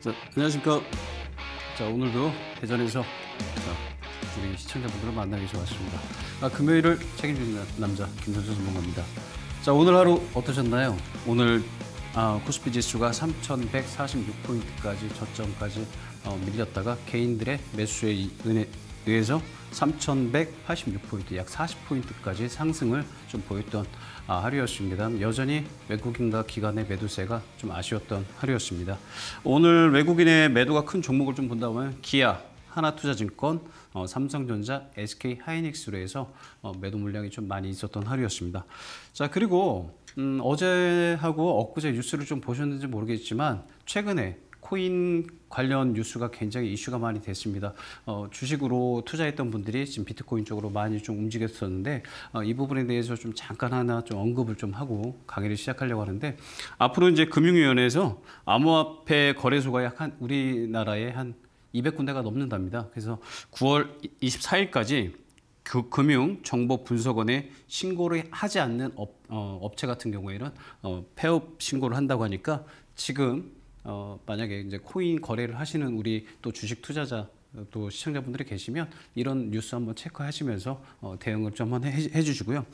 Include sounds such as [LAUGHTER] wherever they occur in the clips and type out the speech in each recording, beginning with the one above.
자, 안녕하십니까. 자, 오늘도 대전에서 자, 우리 시청자분들을 만나게 되었습니다. 아, 금요일을 책임지는 남자 김선수 전문가입니다. 자, 오늘 하루 어떠셨나요? 오늘 아, 코스피 지수가 3,146포인트까지 저점까지 어, 밀렸다가 개인들의 매수에 은혜, 뇌에서 3,186포인트, 약 40포인트까지 상승을 좀 보였던 아, 하루였습니다. 여전히 외국인과 기관의 매도세가 좀 아쉬웠던 하루였습니다. 오늘 외국인의 매도가 큰 종목을 좀 본다면 기아, 하나투자증권, 어, 삼성전자, SK하이닉스로 해서 어, 매도 물량이 좀 많이 있었던 하루였습니다. 자 그리고 음, 어제하고 엊그제 뉴스를 좀 보셨는지 모르겠지만 최근에 코인 관련 뉴스가 굉장히 이슈가 많이 됐습니다. 어, 주식으로 투자했던 분들이 지금 비트코인 쪽으로 많이 좀 움직였었는데 어, 이 부분에 대해서 좀 잠깐 하나 좀 언급을 좀 하고 강의를 시작하려고 하는데 앞으로 이제 금융위원회에서 암호화폐 거래소가 약한 우리나라에 한 200군데가 넘는답니다. 그래서 9월 24일까지 그 금융정보분석원에 신고를 하지 않는 업, 어, 업체 같은 경우에는 어, 폐업 신고를 한다고 하니까 지금 어, 만약에 이제 코인 거래를 하시는 우리 또 주식 투자자 어, 또 시청자분들이 계시면 이런 뉴스 한번 체크하시면서 어, 대응을 좀 한번 해, 해 주시고요.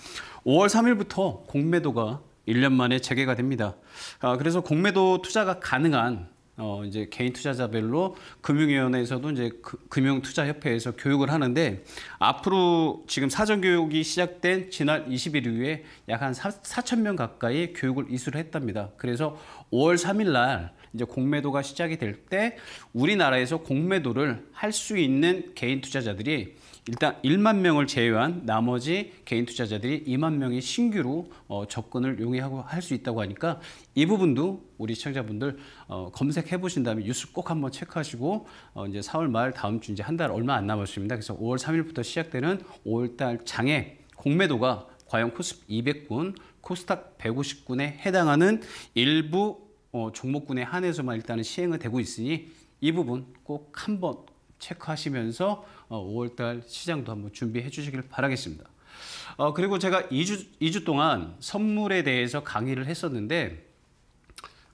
5월 3일부터 공매도가 1년 만에 재개가 됩니다. 아, 그래서 공매도 투자가 가능한 어, 이제 개인 투자자별로 금융위원회에서도 이제 그, 금융투자협회에서 교육을 하는데 앞으로 지금 사전 교육이 시작된 지난 20일 이후에 약 한 4천 명 가까이 교육을 이수를 했답니다. 그래서 5월 3일 날 이제 공매도가 시작이 될 때 우리나라에서 공매도를 할 수 있는 개인 투자자들이 일단 1만 명을 제외한 나머지 개인 투자자들이 2만 명이 신규로 어, 접근을 용이하고 할 수 있다고 하니까 이 부분도 우리 시청자분들 어, 검색해 보신 다음에 뉴스 꼭 한번 체크하시고 어, 이제 4월 말 다음 주 이제 한 달 얼마 안 남았습니다. 그래서 5월 3일부터 시작되는 5월 달 장에 공매도가 과연 코스 200군, 코스닥 150군에 해당하는 일부 어, 종목군에 한해서만 일단은 시행은 되고 있으니 이 부분 꼭 한번 체크하시면서 어, 5월달 시장도 한번 준비해 주시길 바라겠습니다. 어, 그리고 제가 2주, 2주 동안 선물에 대해서 강의를 했었는데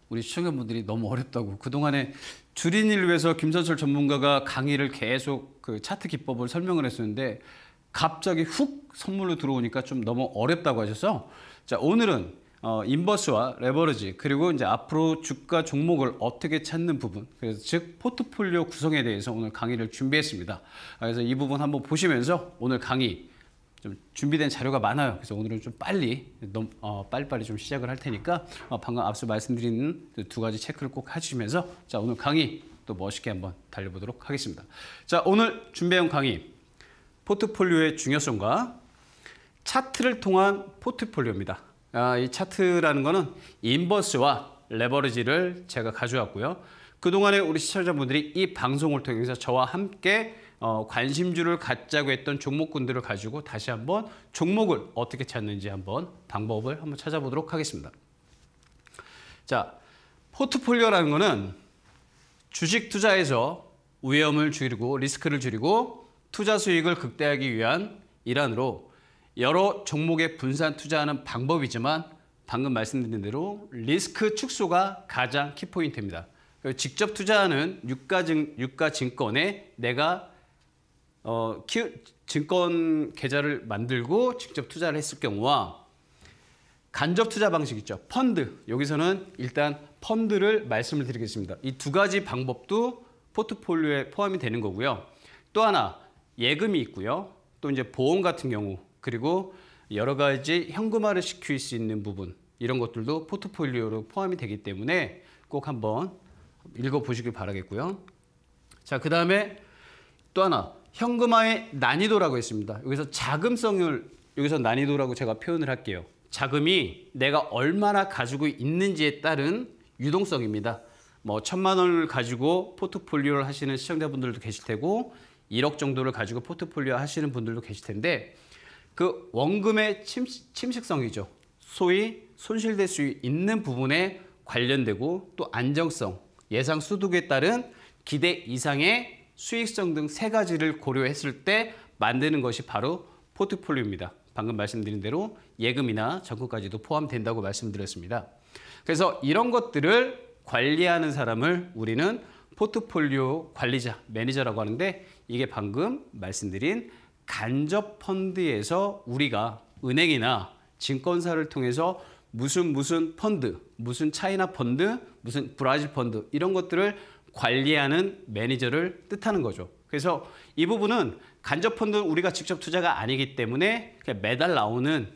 우리 시청자분들이 너무 어렵다고 그동안에 줄인 일을 위해서 김선철 전문가가 강의를 계속 그 차트 기법을 설명을 했었는데 갑자기 훅 선물로 들어오니까 좀 너무 어렵다고 하셔서 자 오늘은 어, 인버스와 레버리지 그리고 이제 앞으로 주가 종목을 어떻게 찾는 부분 그래서 즉 포트폴리오 구성에 대해서 오늘 강의를 준비했습니다. 그래서 이 부분 한번 보시면서 오늘 강의 좀 준비된 자료가 많아요. 그래서 오늘은 좀 빨리 너무 어, 빨리빨리 좀 시작을 할 테니까 어, 방금 앞서 말씀드린 두 가지 체크를 꼭 해주시면서 자 오늘 강의 또 멋있게 한번 달려보도록 하겠습니다. 자 오늘 준비해온 강의 포트폴리오의 중요성과 차트를 통한 포트폴리오입니다. 아, 이 차트라는 거는 인버스와 레버리지를 제가 가져왔고요. 그동안에 우리 시청자분들이 이 방송을 통해서 저와 함께 어, 관심주를 갖자고 했던 종목군들을 가지고 다시 한번 종목을 어떻게 찾는지 한번 방법을 한번 찾아보도록 하겠습니다. 자, 포트폴리오라는 거는 주식 투자에서 위험을 줄이고 리스크를 줄이고 투자 수익을 극대하기 위한 일환으로 여러 종목에 분산 투자하는 방법이지만 방금 말씀드린 대로 리스크 축소가 가장 키포인트입니다. 직접 투자하는 유가증, 유가증권에 내가 어, 키, 증권 계좌를 만들고 직접 투자를 했을 경우와 간접 투자 방식 있죠. 펀드. 여기서는 일단 펀드를 말씀을 드리겠습니다. 이 두 가지 방법도 포트폴리오에 포함이 되는 거고요. 또 하나 예금이 있고요. 또 이제 보험 같은 경우 그리고 여러 가지 현금화를 시킬 수 있는 부분 이런 것들도 포트폴리오로 포함이 되기 때문에 꼭 한번 읽어보시길 바라겠고요. 자, 그 다음에 또 하나 현금화의 난이도라고 했습니다. 여기서 자금성률, 여기서 난이도라고 제가 표현을 할게요. 자금이 내가 얼마나 가지고 있는지에 따른 유동성입니다. 뭐 천만 원을 가지고 포트폴리오를 하시는 시청자분들도 계실 테고 1억 정도를 가지고 포트폴리오 하시는 분들도 계실 텐데 그 원금의 침식, 성이죠 소위 손실될 수 있는 부분에 관련되고 또 안정성, 예상 수득에 따른 기대 이상의 수익성 등 세 가지를 고려했을 때 만드는 것이 바로 포트폴리오입니다. 방금 말씀드린 대로 예금이나 적금까지도 포함된다고 말씀드렸습니다. 그래서 이런 것들을 관리하는 사람을 우리는 포트폴리오 관리자, 매니저라고 하는데 이게 방금 말씀드린 간접 펀드에서 우리가 은행이나 증권사를 통해서 무슨 무슨 펀드, 무슨 차이나 펀드, 무슨 브라질 펀드 이런 것들을 관리하는 매니저를 뜻하는 거죠. 그래서 이 부분은 간접 펀드는 우리가 직접 투자가 아니기 때문에 매달 나오는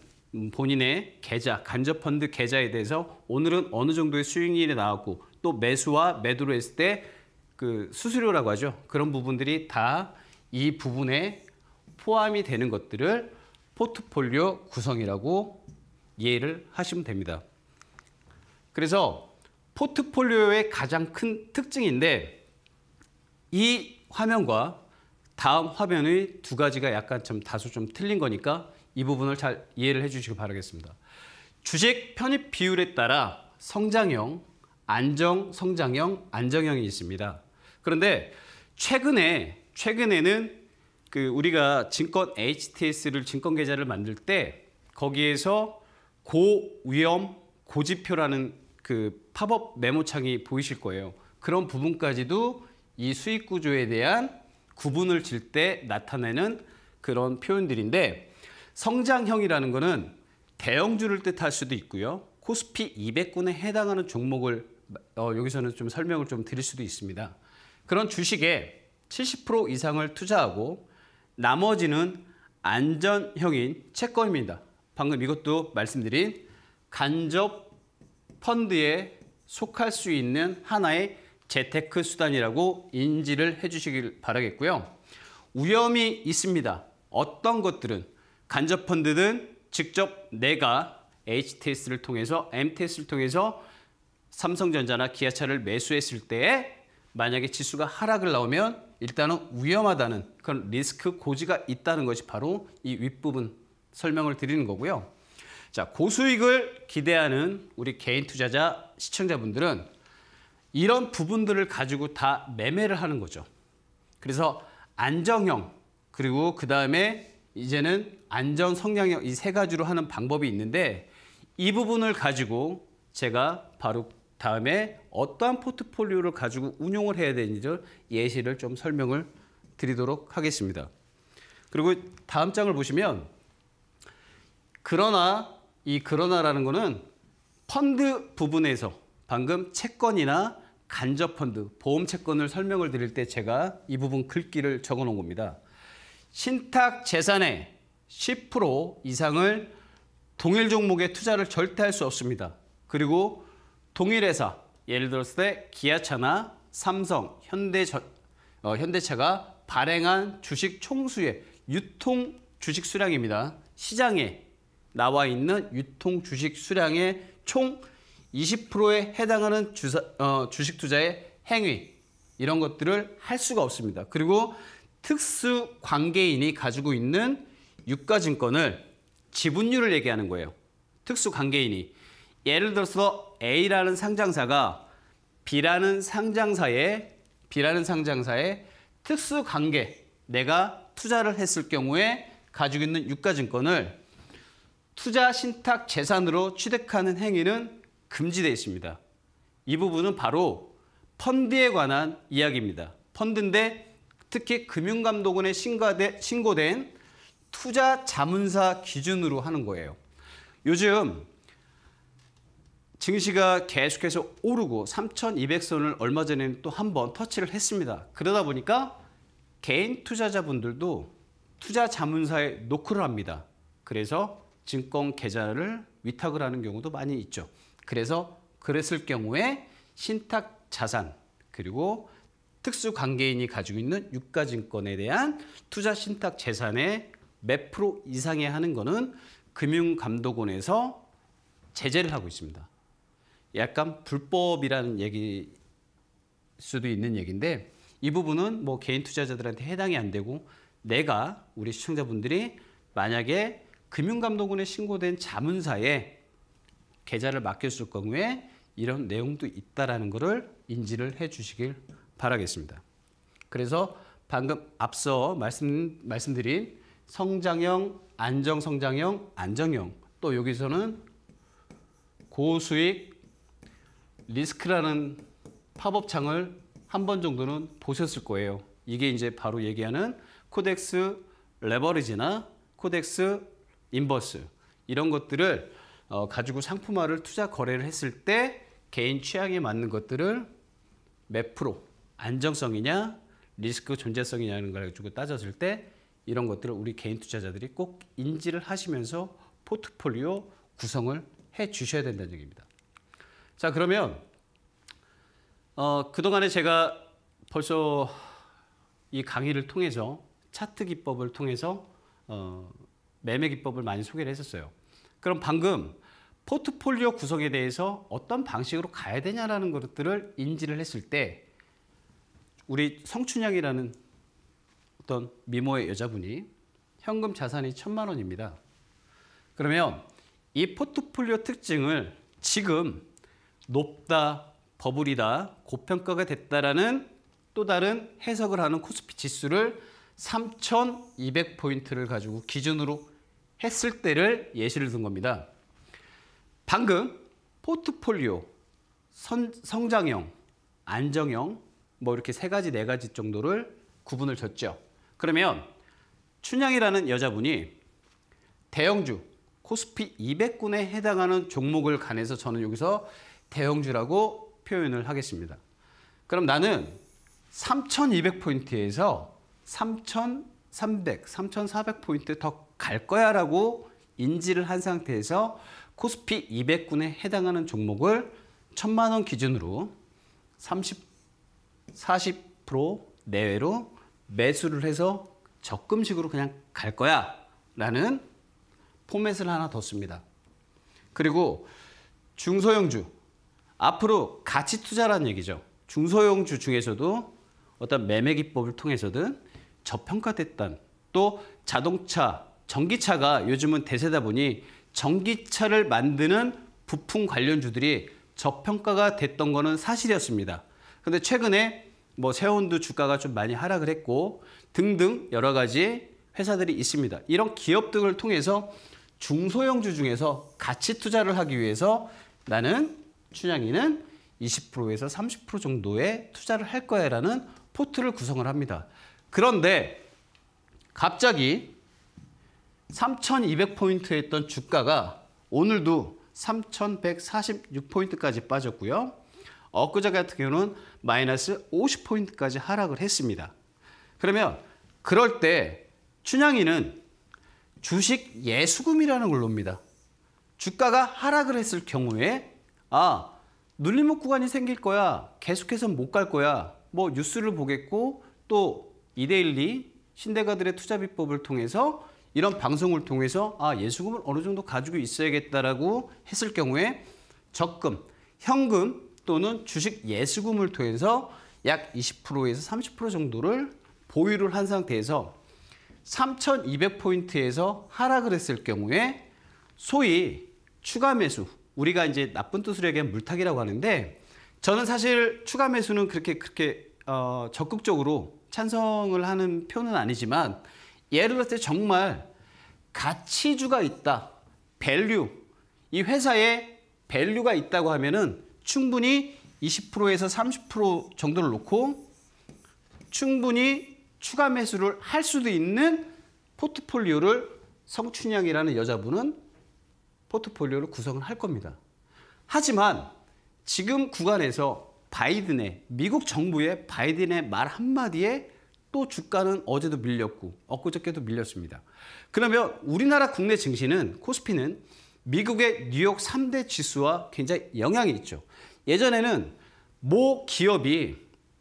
본인의 계좌, 간접 펀드 계좌에 대해서 오늘은 어느 정도의 수익률이 나왔고 또 매수와 매도를 했을 때 그 수수료라고 하죠. 그런 부분들이 다 이 부분에 포함이 되는 것들을 포트폴리오 구성이라고 이해를 하시면 됩니다. 그래서 포트폴리오의 가장 큰 특징인데 이 화면과 다음 화면의 두 가지가 약간 좀 다소 좀 틀린 거니까 이 부분을 잘 이해를 해주시기 바라겠습니다. 주식 편입 비율에 따라 성장형, 안정 성장형, 안정형이 있습니다. 그런데 최근에 최근에는 그 우리가 증권 HTS를 증권 계좌를 만들 때 거기에서 고위험 고지표라는 그 팝업 메모창이 보이실 거예요. 그런 부분까지도 이 수익 구조에 대한 구분을 질 때 나타내는 그런 표현들인데 성장형이라는 거는 대형주를 뜻할 수도 있고요. 코스피 200군에 해당하는 종목을 어, 여기서는 좀 설명을 좀 드릴 수도 있습니다. 그런 주식에 70% 이상을 투자하고 나머지는 안전형인 채권입니다. 방금 이것도 말씀드린 간접 펀드에 속할 수 있는 하나의 재테크 수단이라고 인지를 해주시길 바라겠고요. 위험이 있습니다. 어떤 것들은 간접 펀드든 직접 내가 HTS를 통해서 MTS를 통해서 삼성전자나 기아차를 매수했을 때에 만약에 지수가 하락을 나오면 일단은 위험하다는 그런 리스크 고지가 있다는 것이 바로 이 윗부분 설명을 드리는 거고요. 자, 고수익을 기대하는 우리 개인 투자자 시청자분들은 이런 부분들을 가지고 다 매매를 하는 거죠. 그래서 안정형 그리고 그다음에 이제는 안전 성향형 이 세 가지로 하는 방법이 있는데 이 부분을 가지고 제가 바로 다음에 어떠한 포트폴리오를 가지고 운용을 해야 되는지를 예시를 좀 설명을 드리도록 하겠습니다. 그리고 다음 장을 보시면 그러나 이 그러나라는 거는 펀드 부분에서 방금 채권이나 간접 펀드, 보험 채권을 설명을 드릴 때 제가 이 부분 글귀를 적어 놓은 겁니다. 신탁 재산의 10% 이상을 동일 종목에 투자를 절대 할 수 없습니다. 그리고 동일 회사, 예를 들었을 때 기아차나 삼성, 현대 어, 현대차가 발행한 주식 총수의 유통 주식 수량입니다. 시장에 나와 있는 유통 주식 수량의 총 20%에 해당하는 주사, 어, 주식 투자의 행위 이런 것들을 할 수가 없습니다. 그리고 특수 관계인이 가지고 있는 유가증권을 지분율을 얘기하는 거예요. 특수 관계인이 예를 들어서 A라는 상장사가 B라는 상장사의 B라는 상장사의 특수 관계 내가 투자를 했을 경우에 가지고 있는 유가증권을 투자 신탁 재산으로 취득하는 행위는 금지되어 있습니다. 이 부분은 바로 펀드에 관한 이야기입니다. 펀드인데 특히 금융감독원에 신고된, 신고된 투자 자문사 기준으로 하는 거예요. 요즘 증시가 계속해서 오르고 3,200선을 얼마 전에또한 번 터치를 했습니다. 그러다 보니까 개인 투자자분들도 투자 자문사에 노크를 합니다. 그래서 증권 계좌를 위탁을 하는 경우도 많이 있죠. 그래서 그랬을 경우에 신탁 자산 그리고 특수 관계인이 가지고 있는 유가증권에 대한 투자 신탁 재산의 몇 프로 이상에 하는 거는 금융감독원에서 제재를 하고 있습니다. 약간 불법이라는 얘기 수도 있는 얘기인데 이 부분은 뭐 개인 투자자들한테 해당이 안 되고 내가 우리 시청자분들이 만약에 금융감독원에 신고된 자문사에 계좌를 맡겼을 경우에 이런 내용도 있다라는 것을 인지를 해주시길 바라겠습니다. 그래서 방금 앞서 말씀 말씀드린 성장형, 안정성장형, 안정형 또 여기서는 고수익, 리스크라는 팝업 창을 한 번 정도는 보셨을 거예요. 이게 이제 바로 얘기하는 코덱스 레버리지나 코덱스 인버스 이런 것들을 어, 가지고 상품화를 투자 거래를 했을 때 개인 취향에 맞는 것들을 몇 프로 안정성이냐 리스크 존재성이냐는 걸 가지고 따졌을 때 이런 것들을 우리 개인 투자자들이 꼭 인지를 하시면서 포트폴리오 구성을 해 주셔야 된다는 얘기입니다. 자 그러면 어, 그동안에 제가 벌써 이 강의를 통해서 차트 기법을 통해서 어, 매매 기법을 많이 소개를 했었어요. 그럼 방금 포트폴리오 구성에 대해서 어떤 방식으로 가야 되냐라는 것들을 인지를 했을 때 우리 성춘향이라는 어떤 미모의 여자분이 현금 자산이 천만 원입니다. 그러면 이 포트폴리오 특징을 지금 높다, 버블이다, 고평가가 됐다라는 또 다른 해석을 하는 코스피 지수를 3,200포인트를 가지고 기준으로 했을 때를 예시를 든 겁니다. 방금 포트폴리오, 선, 성장형, 안정형 뭐 이렇게 세 가지, 네 가지 정도를 구분을 줬죠. 그러면 춘향이라는 여자분이 대형주, 코스피 200군에 해당하는 종목을 간해서 저는 여기서 대형주라고 표현을 하겠습니다. 그럼 나는 3,200포인트에서 3,300, 3,400포인트 더 갈 거야 라고 인지를 한 상태에서 코스피 200군에 해당하는 종목을 1천만 원 기준으로 30, 40% 내외로 매수를 해서 적금식으로 그냥 갈 거야 라는 포맷을 하나 뒀습니다. 그리고 중소형주 앞으로 가치 투자란 얘기죠. 중소형 주 중에서도 어떤 매매 기법을 통해서든 저평가됐던 또 자동차, 전기차가 요즘은 대세다 보니 전기차를 만드는 부품 관련주들이 저평가가 됐던 거는 사실이었습니다. 근데 최근에 뭐 세운도 주가가 좀 많이 하락을 했고 등등 여러 가지 회사들이 있습니다. 이런 기업 등을 통해서 중소형주 중에서 가치 투자를 하기 위해서 나는 춘향이는 20%에서 30% 정도의 투자를 할 거야라는 포트를 구성을 합니다. 그런데 갑자기 3,200포인트에 있던 주가가 오늘도 3,146포인트까지 빠졌고요. 엊그제 같은 경우는 마이너스 50포인트까지 하락을 했습니다. 그러면 그럴 때 춘향이는 주식 예수금이라는 걸 놉니다. 주가가 하락을 했을 경우에 아 눌림목 구간이 생길 거야. 계속해서 못 갈 거야. 뭐 뉴스를 보겠고 또 이데일리 신대가들의 투자 비법을 통해서 이런 방송을 통해서 아 예수금을 어느 정도 가지고 있어야겠다라고 했을 경우에 적금, 현금 또는 주식 예수금을 통해서 약 20%에서 30% 정도를 보유를 한 상태에서 3,200포인트에서 하락을 했을 경우에 소위 추가 매수 우리가 이제 나쁜 뜻으로 얘기하면 물타기라고 하는데 저는 사실 추가 매수는 그렇게 그렇게 어, 적극적으로 찬성을 하는 표는 아니지만 예를 들어서 정말 가치주가 있다. 밸류. 이 회사에 밸류가 있다고 하면은 충분히 20%에서 30% 정도를 놓고 충분히 추가 매수를 할 수도 있는 포트폴리오를 성춘향이라는 여자분은 포트폴리오를 구성을 할 겁니다. 하지만 지금 구간에서 바이든의 미국 정부의 바이든의 말 한마디에 또 주가는 어제도 밀렸고 엊그저께도 밀렸습니다. 그러면 우리나라 국내 증시는 코스피는 미국의 뉴욕 3대 지수와 굉장히 영향이 있죠. 예전에는 모 기업이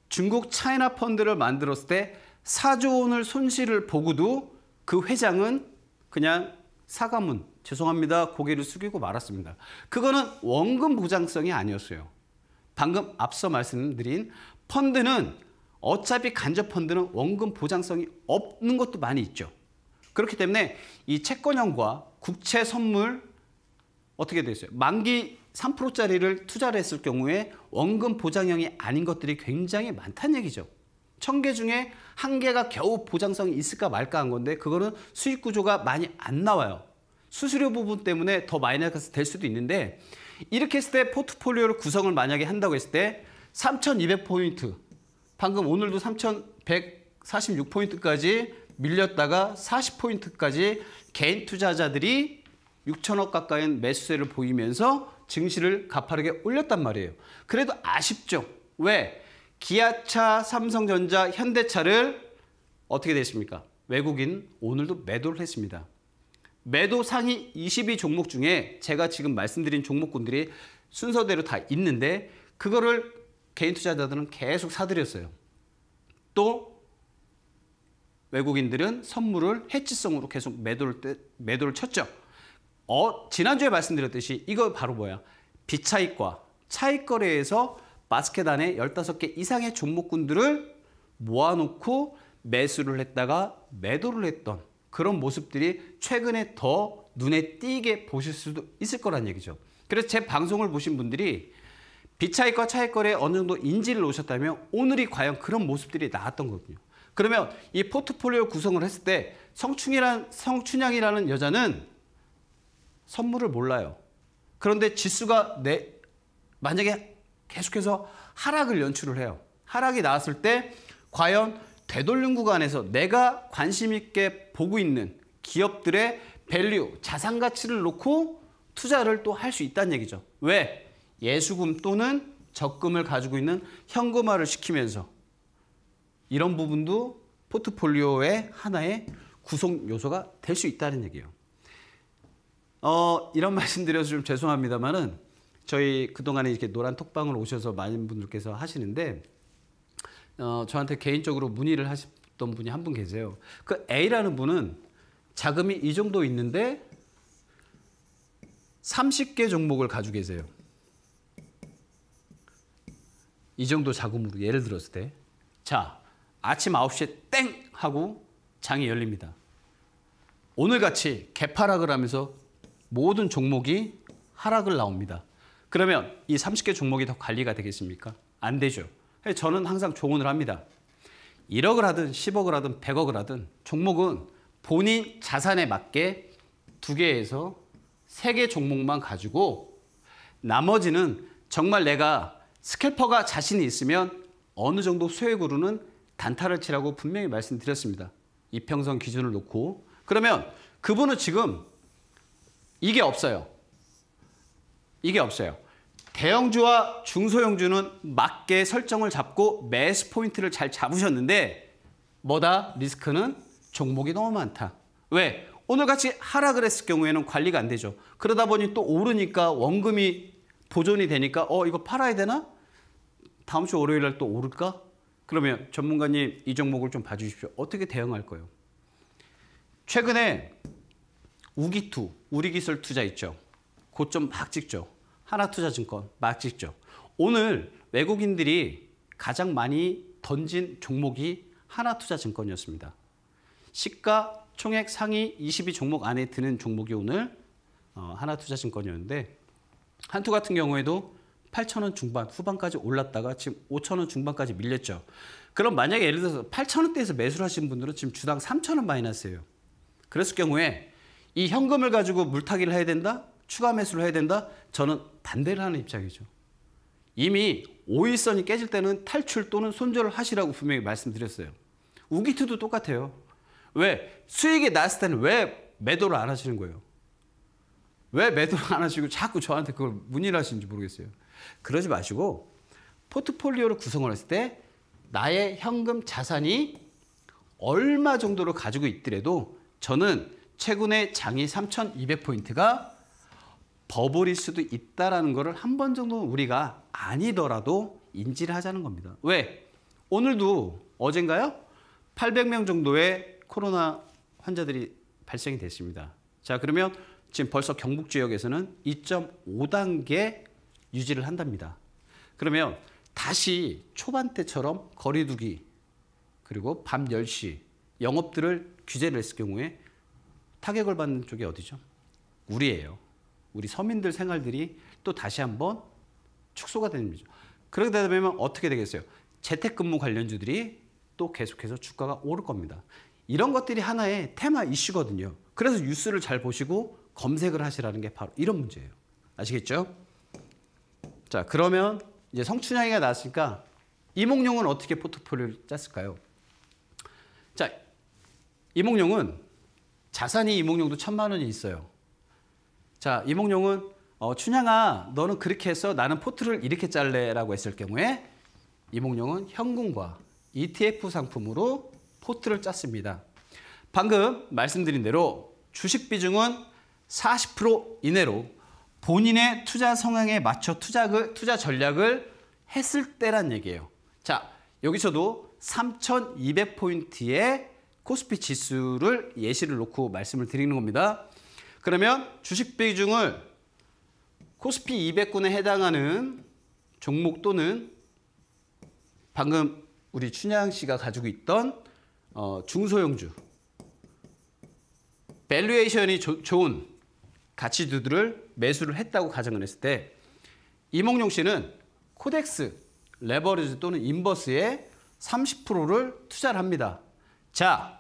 중국 차이나 펀드를 만들었을 때 4조 원을 손실을 보고도 그 회장은 그냥 사과문 죄송합니다. 고개를 숙이고 말았습니다. 그거는 원금 보장성이 아니었어요. 방금 앞서 말씀드린 펀드는 어차피 간접 펀드는 원금 보장성이 없는 것도 많이 있죠. 그렇기 때문에 이 채권형과 국채 선물 어떻게 되어 있어요? 만기 3%짜리를 투자를 했을 경우에 원금 보장형이 아닌 것들이 굉장히 많다는 얘기죠. 천 개 중에 한 개가 겨우 보장성이 있을까 말까 한 건데 그거는 수익 구조가 많이 안 나와요. 수수료 부분 때문에 더 마이너스 될 수도 있는데 이렇게 했을 때 포트폴리오를 구성을 만약에 한다고 했을 때 3,200포인트 방금 오늘도 3,146포인트까지 밀렸다가 40포인트까지 개인 투자자들이 6천억 가까이 매수세를 보이면서 증시를 가파르게 올렸단 말이에요. 그래도 아쉽죠. 왜? 기아차, 삼성전자, 현대차를 어떻게 됐습니까? 외국인 오늘도 매도를 했습니다. 매도 상위 22 종목 중에 제가 지금 말씀드린 종목군들이 순서대로 다 있는데 그거를 개인 투자자들은 계속 사들였어요. 또 외국인들은 선물을 해치성으로 계속 매도를, 매도를 쳤죠. 어, 지난주에 말씀드렸듯이 이거 바로 뭐야? 비차익과 차익 거래에서 마스켓 안에 15개 이상의 종목군들을 모아놓고 매수를 했다가 매도를 했던 그런 모습들이 최근에 더 눈에 띄게 보실 수도 있을 거란 얘기죠. 그래서 제 방송을 보신 분들이 비차익과 차익거래에 어느 정도 인지를 놓으셨다면 오늘이 과연 그런 모습들이 나왔던 거군요. 그러면 이 포트폴리오 구성을 했을 때성충이란 성춘향이라는 여자는 선물을 몰라요. 그런데 지수가 내, 만약에 계속해서 하락을 연출을 해요. 하락이 나왔을 때 과연 되돌림 구간에서 내가 관심 있게 보고 있는 기업들의 밸류, 자산 가치를 놓고 투자를 또 할 수 있다는 얘기죠. 왜? 예수금 또는 적금을 가지고 있는 현금화를 시키면서 이런 부분도 포트폴리오의 하나의 구성 요소가 될 수 있다는 얘기예요. 어, 이런 [LAUGHS] 말씀 드려서 좀 죄송합니다만은 저희 그동안에 이렇게 노란 톡방을 오셔서 많은 분들께서 하시는데 어, 저한테 개인적으로 문의를 하셨던 분이 한 분 계세요. 그 A라는 분은 자금이 이 정도 있는데 30개 종목을 가지고 계세요. 이 정도 자금으로 예를 들었을 때. 자, 아침 9시에 땡 하고 장이 열립니다. 오늘같이 개파락을 하면서 모든 종목이 하락을 나옵니다. 그러면 이 30개 종목이 더 관리가 되겠습니까? 안 되죠. 저는 항상 조언을 합니다. 1억을 하든 10억을 하든 100억을 하든 종목은 본인 자산에 맞게 두 개에서 세 개 종목만 가지고 나머지는 정말 내가 스캘퍼가 자신이 있으면 어느 정도 수익으로는 단타를 치라고 분명히 말씀드렸습니다. 이평선 기준을 놓고 그러면 그분은 지금 이게 없어요. 이게 없어요. 대형주와 중소형주는 맞게 설정을 잡고 매수 포인트를 잘 잡으셨는데 뭐다 리스크는 종목이 너무 많다. 왜? 오늘같이 하락을 했을 경우에는 관리가 안 되죠. 그러다 보니 또 오르니까 원금이 보존이 되니까 어 이거 팔아야 되나? 다음 주 월요일 날또 오를까? 그러면 전문가님 이 종목을 좀 봐주십시오. 어떻게 대응할 거예요? 최근에 우기투, 우리기술 투자 있죠. 고점 막 찍죠. 하나투자증권, 마직죠. 오늘 외국인들이 가장 많이 던진 종목이 하나투자증권이었습니다. 시가 총액 상위 22 종목 안에 드는 종목이 오늘 하나투자증권이었는데 어, 한투 같은 경우에도 8,000원 중반, 후반까지 올랐다가 지금 5,000원 중반까지 밀렸죠. 그럼 만약에 예를 들어서 8,000원대에서 매수를 하신 분들은 지금 주당 3,000원 마이너스예요. 그랬을 경우에 이 현금을 가지고 물타기를 해야 된다? 추가 매수를 해야 된다? 저는 반대를 하는 입장이죠. 이미 오일선이 깨질 때는 탈출 또는 손절을 하시라고 분명히 말씀드렸어요. 우기투도 똑같아요. 왜? 수익이 났을 때는 왜 매도를 안 하시는 거예요? 왜 매도를 안 하시고 자꾸 저한테 그걸 문의를 하시는지 모르겠어요. 그러지 마시고 포트폴리오를 구성을 했을 때 나의 현금 자산이 얼마 정도를 가지고 있더라도 저는 최근에 장이 3,200포인트가 버블일 수도 있다라는 것을 한 번 정도는 우리가 아니더라도 인지를 하자는 겁니다. 왜? 오늘도 어젠가요? 800명 정도의 코로나 환자들이 발생이 됐습니다. 자, 그러면 지금 벌써 경북 지역에서는 2.5단계 유지를 한답니다. 그러면 다시 초반 때처럼 거리두기 그리고 밤 10시 영업들을 규제를 했을 경우에 타격을 받는 쪽이 어디죠? 우리예요. 우리 서민들 생활들이 또 다시 한번 축소가 되는 거죠. 그러다 보면 어떻게 되겠어요? 재택근무 관련주들이 또 계속해서 주가가 오를 겁니다. 이런 것들이 하나의 테마 이슈거든요. 그래서 뉴스를 잘 보시고 검색을 하시라는 게 바로 이런 문제예요. 아시겠죠? 자, 그러면 이제 성춘향이가 나왔으니까 이몽룡은 어떻게 포트폴리오를 짰을까요? 자, 이몽룡은 자산이 이몽룡도 천만 원이 있어요. 자, 이몽룡은 어, 춘향아 너는 그렇게 해서 나는 포트를 이렇게 잘래라고 했을 경우에 이몽룡은 현금과 ETF 상품으로 포트를 짰습니다. 방금 말씀드린 대로 주식 비중은 40% 이내로 본인의 투자 성향에 맞춰 투자를, 투자 전략을 했을 때란 얘기예요. 자, 여기서도 3,200포인트의 코스피 지수를 예시를 놓고 말씀을 드리는 겁니다. 그러면 주식 비중을 코스피 200군에 해당하는 종목 또는 방금 우리 춘향 씨가 가지고 있던 어, 중소형주 밸류에이션이 조, 좋은 가치주들을 매수를 했다고 가정을 했을 때 이몽룡 씨는 코덱스, 레버리지 또는 인버스에 30%를 투자를 합니다. 자,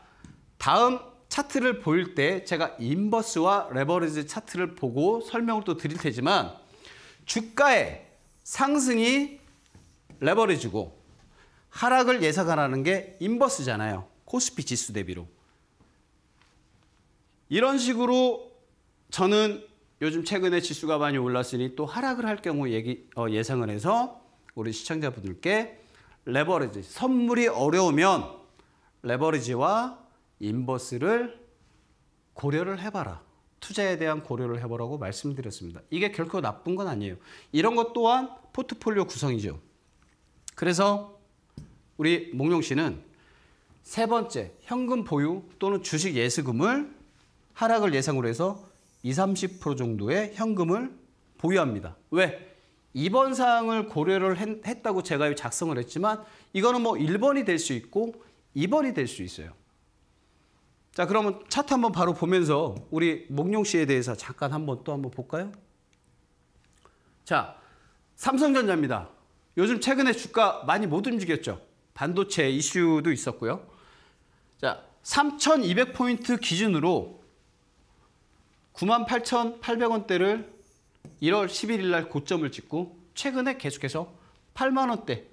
다음 차트를 보일 때 제가 인버스와 레버리지 차트를 보고 설명을 또 드릴 테지만 주가의 상승이 레버리지고 하락을 예상하라는 게 인버스잖아요. 코스피 지수 대비로. 이런 식으로 저는 요즘 최근에 지수가 많이 올랐으니 또 하락을 할 경우 얘기, 어, 예상을 해서 우리 시청자분들께 레버리지, 선물이 어려우면 레버리지와 인버스를 고려를 해봐라. 투자에 대한 고려를 해보라고 말씀드렸습니다. 이게 결코 나쁜 건 아니에요. 이런 것 또한 포트폴리오 구성이죠. 그래서 우리 몽룡 씨는 세 번째 현금 보유 또는 주식 예수금을 하락을 예상으로 해서 20, 30% 정도의 현금을 보유합니다. 왜? 이번 사항을 고려를 했, 다고 제가 작성을 했지만 이거는 뭐 1번이 될 수 있고 2번이 될 수 있어요. 자, 그러면 차트 한번 바로 보면서 우리 목룡 씨에 대해서 잠깐 한번 또 한번 볼까요? 자, 삼성전자입니다. 요즘 최근에 주가 많이 못 움직였죠. 반도체 이슈도 있었고요. 자, 3,200포인트 기준으로 98,800원대를 1월 11일 날 고점을 찍고 최근에 계속해서 8만 원대,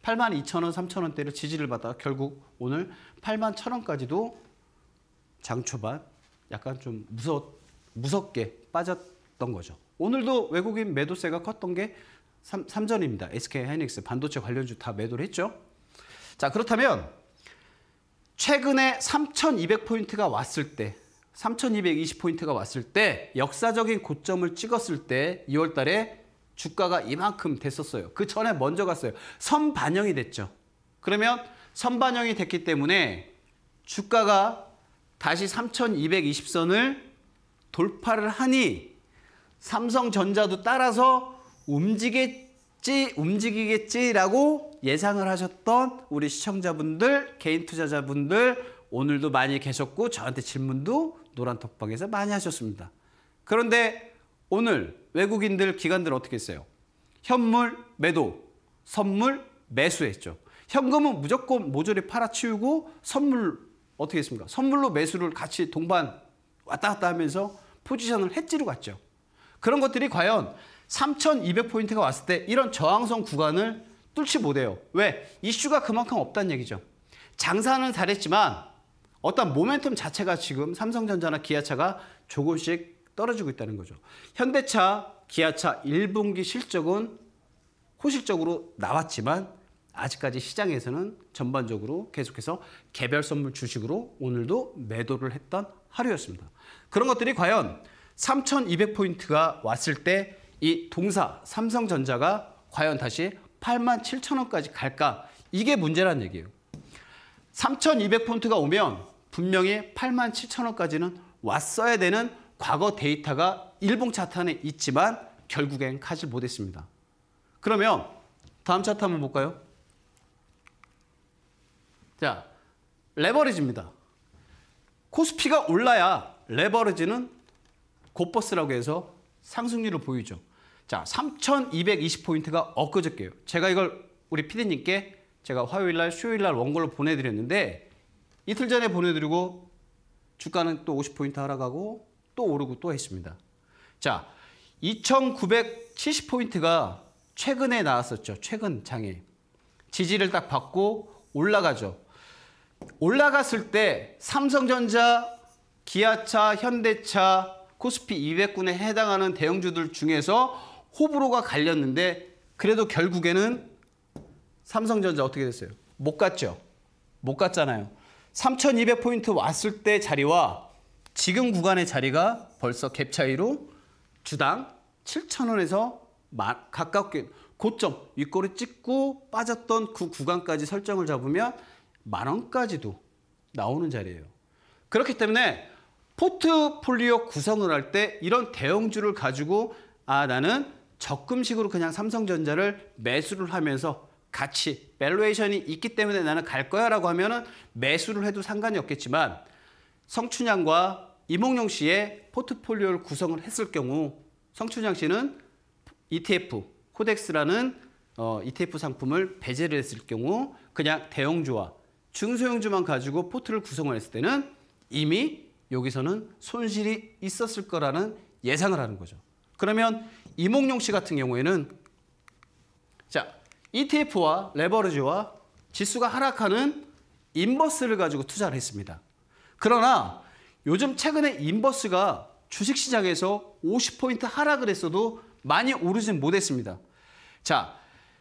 8만 2천 원, 3천 원대를 지지를 받아 결국 오늘 8만 천 원까지도 장 초반 약간 좀 무서, 무섭게 빠졌던 거죠. 오늘도 외국인 매도세가 컸던 게 3, 3전입니다. SK 하이닉스 반도체 관련주 다 매도를 했죠. 자 그렇다면 최근에 3,200포인트가 왔을 때 3,220포인트가 왔을 때 역사적인 고점을 찍었을 때 2월 달에 주가가 이만큼 됐었어요. 그 전에 먼저 갔어요. 선 반영이 됐죠. 그러면 선 반영이 됐기 때문에 주가가 다시 3220선을 돌파를 하니 삼성전자도 따라서 움직겠지 이 움직이겠지라고 예상을 하셨던 우리 시청자분들, 개인 투자자분들 오늘도 많이 계셨고 저한테 질문도 노란톡방에서 많이 하셨습니다. 그런데 오늘 외국인들 기관들 어떻게 했어요? 현물 매도, 선물 매수했죠. 현금은 무조건 모조리 팔아치우고 선물 어떻게 했습니까? 선물로 매수를 같이 동반 왔다 갔다 하면서 포지션을 해지로 갔죠. 그런 것들이 과연 3,200포인트가 왔을 때 이런 저항성 구간을 뚫지 못해요. 왜? 이슈가 그만큼 없다는 얘기죠. 장사는 잘했지만 어떤 모멘텀 자체가 지금 삼성전자나 기아차가 조금씩 떨어지고 있다는 거죠. 현대차, 기아차 1분기 실적은 호실적으로 나왔지만 아직까지 시장에서는 전반적으로 계속해서 개별 선물 주식으로 오늘도 매도를 했던 하루였습니다. 그런 것들이 과연 3,200포인트가 왔을 때 이 동사 삼성전자가 과연 다시 8만 7천 원까지 갈까? 이게 문제란 얘기예요. 3,200포인트가 오면 분명히 8만 7천 원까지는 왔어야 되는 과거 데이터가 일봉 차트 안에 있지만 결국엔 가지 못했습니다. 그러면 다음 차트 한번 볼까요? 자, 레버리지입니다. 코스피가 올라야 레버리지는 곧버스라고 해서 상승률을 보이죠. 자, 3,220포인트가 엊그저께요. 제가 이걸 우리 피디님께 제가 화요일 날, 수요일 날 원고를 보내드렸는데 이틀 전에 보내드리고 주가는 또 50포인트 하락하고 또 오르고 또 했습니다. 자, 2,970포인트가 최근에 나왔었죠. 최근 장에. 지지를 딱 받고 올라가죠. 올라갔을 때 삼성전자, 기아차, 현대차, 코스피 200군에 해당하는 대형주들 중에서 호불호가 갈렸는데 그래도 결국에는 삼성전자 어떻게 됐어요? 못 갔죠. 못 갔잖아요. 3,200포인트 왔을 때 자리와 지금 구간의 자리가 벌써 갭 차이로 주당 7,000원에서 가깝게 고점 윗꼬리 찍고 빠졌던 그 구간까지 설정을 잡으면 만 원까지도 나오는 자리예요. 그렇기 때문에 포트폴리오 구성을 할 때 이런 대형주를 가지고 아 나는 적금식으로 그냥 삼성전자를 매수를 하면서 같이 밸류에이션이 있기 때문에 나는 갈 거야라고 하면은 매수를 해도 상관이 없겠지만 성춘향과 이몽룡 씨의 포트폴리오를 구성을 했을 경우 성춘향 씨는 ETF 코덱스라는 어, ETF 상품을 배제를 했을 경우 그냥 대형주와 중소형주만 가지고 포트를 구성을 했을 때는 이미 여기서는 손실이 있었을 거라는 예상을 하는 거죠. 그러면 이몽룡 씨 같은 경우에는 자 ETF와 레버리지와 지수가 하락하는 인버스를 가지고 투자를 했습니다. 그러나 요즘 최근에 인버스가 주식시장에서 50포인트 하락을 했어도 많이 오르진 못했습니다. 자,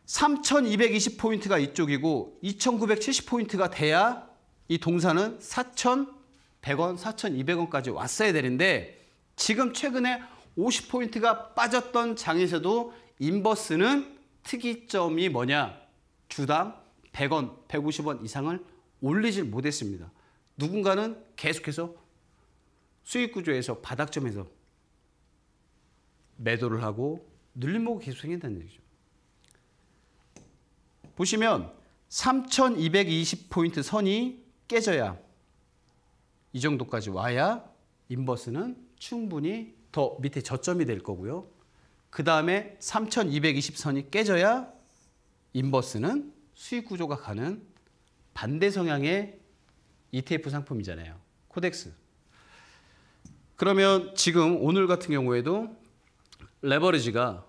3,220포인트가 이쪽이고 2,970포인트가 돼야 이 동사는 4,100원, 4,200원까지 왔어야 되는데 지금 최근에 50포인트가 빠졌던 장에서도 인버스는 특이점이 뭐냐? 주당 100원, 150원 이상을 올리질 못했습니다. 누군가는 계속해서 수익구조에서 바닥점에서 매도를 하고 늘림목이 계속 생긴다는 얘기죠. 보시면 3220포인트 선이 깨져야 이 정도까지 와야 인버스는 충분히 더 밑에 저점이 될 거고요. 그 다음에 3220선이 깨져야 인버스는 수익 구조가 가는 반대 성향의 ETF 상품이잖아요. 코덱스. 그러면 지금 오늘 같은 경우에도 레버리지가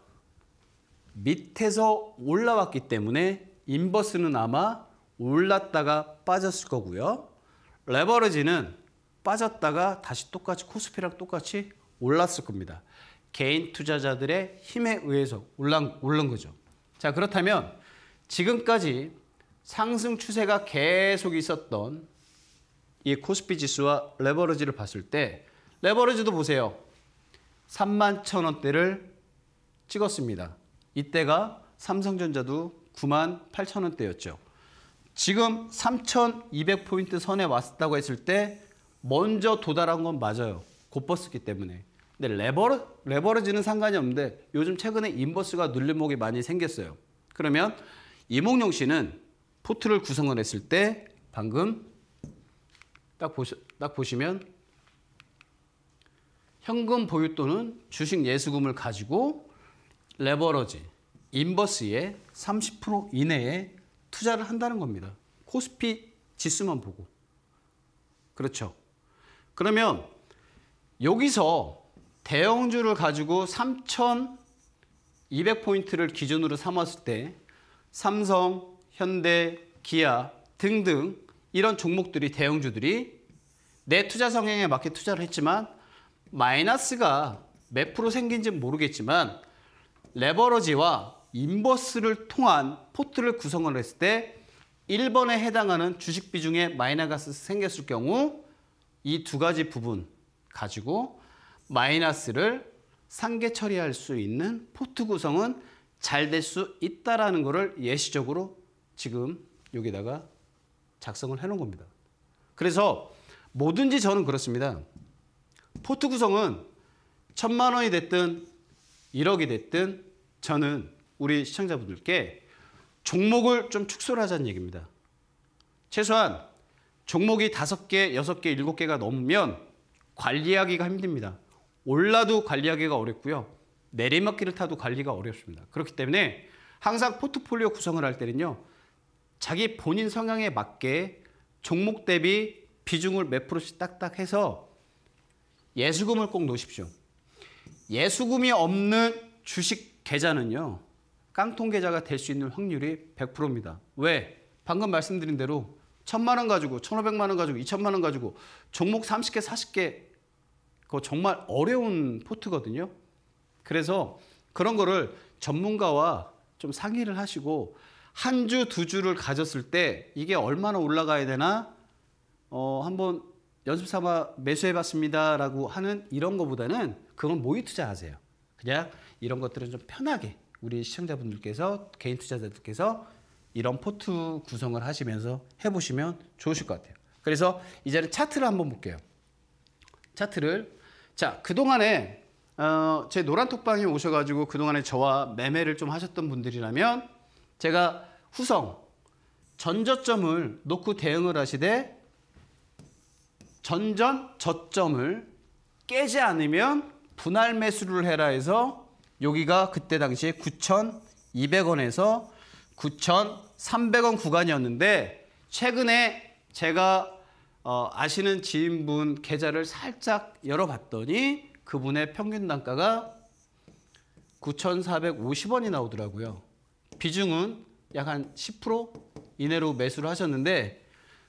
밑에서 올라왔기 때문에 인버스는 아마 올랐다가 빠졌을 거고요. 레버리지는 빠졌다가 다시 똑같이 코스피랑 똑같이 올랐을 겁니다. 개인 투자자들의 힘에 의해서 올란, 오른 거죠. 자 그렇다면 지금까지 상승 추세가 계속 있었던 이 코스피 지수와 레버리지를 봤을 때 레버리지도 보세요. 3만 천원대를 찍었습니다. 이때가 삼성전자도 9만 8천 원대였죠. 지금 3,200포인트 선에 왔다고 했을 때 먼저 도달한 건 맞아요. 곧버스기 때문에. 근데 레버러, 레버러지는 상관이 없는데 요즘 최근에 인버스가 눌림목이 많이 생겼어요. 그러면 이몽룡 씨는 포트를 구성을 했을 때 방금 딱, 보시, 딱 보시면 현금 보유 또는 주식 예수금을 가지고 레버러지, 인버스에 30% 이내에 투자를 한다는 겁니다. 코스피 지수만 보고. 그렇죠. 그러면 여기서 대형주를 가지고 3,200포인트를 기준으로 삼았을 때 삼성, 현대, 기아 등등 이런 종목들이 대형주들이 내 투자 성향에 맞게 투자를 했지만 마이너스가 몇 프로 생긴지는 모르겠지만 레버러지와 인버스를 통한 포트를 구성을 했을 때 1번에 해당하는 주식 비중에 마이너스 가 생겼을 경우 이 두 가지 부분 가지고 마이너스를 상계 처리할 수 있는 포트 구성은 잘 될 수 있다라는 것을 예시적으로 지금 여기다가 작성을 해놓은 겁니다. 그래서 뭐든지 저는 그렇습니다. 포트 구성은 천만 원이 됐든 1억이 됐든 저는 우리 시청자분들께 종목을 좀 축소를 하자는 얘기입니다. 최소한 종목이 다개여개일 개가 넘으면 관리하기가 힘듭니다. 올라도 관리하기가 어렵고요. 내리막길을 타도 관리가 어렵습니다. 그렇기 때문에 항상 포트폴리오 구성을 할 때는요. 자기 본인 성향에 맞게 종목 대비 비중을 몇 프로씩 딱딱 해서 예수금을 꼭 놓으십시오. 예수금이 없는 주식 계좌는요. 깡통계좌가 될 수 있는 확률이 100%입니다. 왜? 방금 말씀드린 대로 천만 원 가지고 천오백만 원 가지고 이천만원 가지고 종목 30개 40개 그거 정말 어려운 포트거든요. 그래서 그런 거를 전문가와 좀 상의를 하시고 한 주, 두 주를 가졌을 때 이게 얼마나 올라가야 되나 어, 한번 연습 삼아 매수해 봤습니다라고 하는 이런 거보다는 그건 모의 투자하세요. 그냥 이런 것들은 좀 편하게 우리 시청자분들께서 개인 투자자들께서 이런 포트 구성을 하시면서 해보시면 좋으실 것 같아요. 그래서 이제는 차트를 한번 볼게요. 차트를 자 그동안에 어, 제 노란 톡방에 오셔가지고 그동안에 저와 매매를 좀 하셨던 분들이라면 제가 후성 전저점을 놓고 대응을 하시되 전전 저점을 깨지 않으면 분할 매수를 해라 해서 여기가 그때 당시에 9,200원에서 9,300원 구간이었는데 최근에 제가 어, 아시는 지인분 계좌를 살짝 열어봤더니 그분의 평균 단가가 9,450원이 나오더라고요. 비중은 약 한 10% 이내로 매수를 하셨는데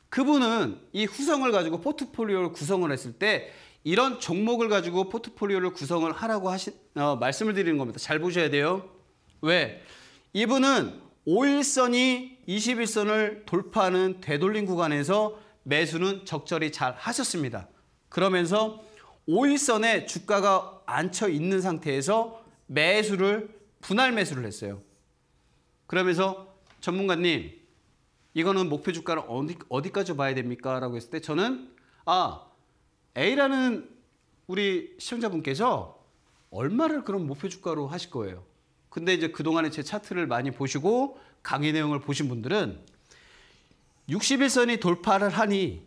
그분은 이 후성을 가지고 포트폴리오를 구성을 했을 때 이런 종목을 가지고 포트폴리오를 구성을 하라고 하신 어, 말씀을 드리는 겁니다. 잘 보셔야 돼요. 왜? 이분은 5일선이 21선을 돌파하는 되돌림 구간에서 매수는 적절히 잘 하셨습니다. 그러면서 5일선에 주가가 앉혀 있는 상태에서 매수를 분할 매수를 했어요. 그러면서 전문가님 이거는 목표 주가를 어디, 어디까지 봐야 됩니까? 라고 했을 때 저는 아 A라는 우리 시청자분께서 얼마를 그런 목표 주가로 하실 거예요. 근데 이제 그동안에 제 차트를 많이 보시고 강의 내용을 보신 분들은 61선이 돌파를 하니